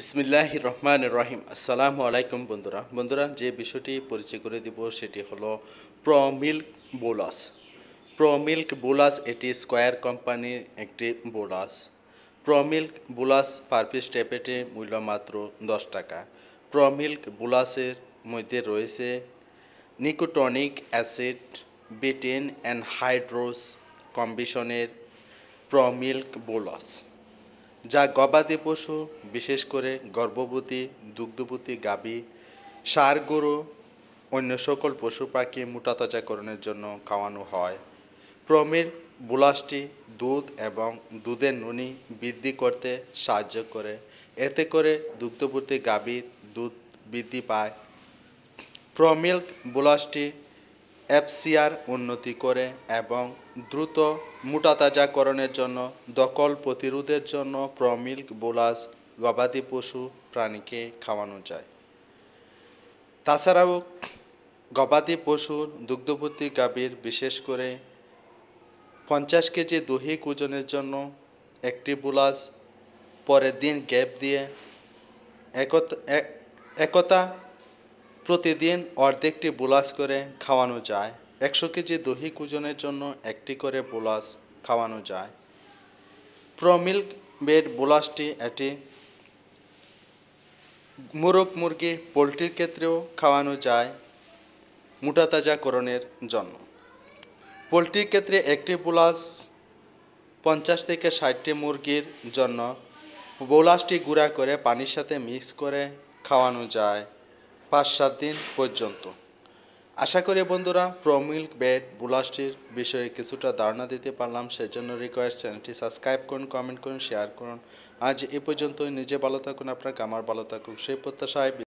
বিসমিল্লাহ রহমান রহিম আসসালামু আলাইকুম বন্ধুরা বন্ধুরা যে বিষয়টি পরিচয় করে দিব সেটি হলো Promilk milk bolus Promilk milk bolus এটি স্কোয়ার কোম্পানির একটি bolus Promilk milk bolus per piece ট্যাপেটে মূল্য মাত্র দশ টাকা প্রমিল্ক মিল্ক বোলাসের মধ্যে রয়েছে নিকোটনিক অ্যাসিড বিটেন অ্যান্ড হাইড্রোস কম্বিশনের প্রমিল্ক মিল্ক বোলাস যা গবাদি পশু বিশেষ করে গর্ভবতী দুগ্ধবতী গাভী ষাঁড় গরু অন্য সকল পশু পাখি মোটাতাজাকরণের জন্য খাওয়ানো হয় প্রমির বুলাসটি দুধ এবং দুধের নুনি বৃদ্ধি করতে সাহায্য করে এতে করে দুগ্ধবতী গাভীর দুধ বৃদ্ধি পায় প্রমিল্ক বুলাসটি এফসিআর উন্নতি করে এবং দ্রুত মোটাতাজাকরণের জন্য দখল প্রতিরোধের জন্য প্রমিল্ক বোলাস গবাদি পশু প্রাণীকে খাওয়ানো যায় তাছাড়াও গবাদি পশুর দুগ্ধবতী গাভীর বিশেষ করে পঞ্চাশ কেজি দৈহিক ওজনের জন্য একটি বোলাস পরের দিন গ্যাপ দিয়ে একতা প্রতিদিন অর্ধেকটি বোলাস করে খাওয়ানো যায় একশো কেজি দৈহিক ওজনের জন্য একটি করে বোলাস খাওয়ানো যায় প্রমিল্ক বেড বোলাসটি এটি মুরগ মুরগি পোলট্রির ক্ষেত্রেও খাওয়ানো যায় মোটা তাজাকরণের জন্য পোলট্রির ক্ষেত্রে একটি বোলাস পঞ্চাশ থেকে ষাটটি মুরগির জন্য বোলাসটি গুঁড়া করে পানির সাথে মিক্স করে খাওয়ানো যায় পাঁচ সাত দিন পর্যন্ত আশা করি বন্ধুরা প্রমিল্ক বেড বুলাস্টির বিষয়ে কিছুটা ধারণা দিতে পারলাম সেজন্য রিকোয়েস্ট চ্যানেলটি সাবস্ক্রাইব করুন কমেন্ট করুন শেয়ার করুন আজ এ পর্যন্ত নিজে ভালো থাকুন আপনার কামার ভালো থাকুক সেই প্রত্যাশায়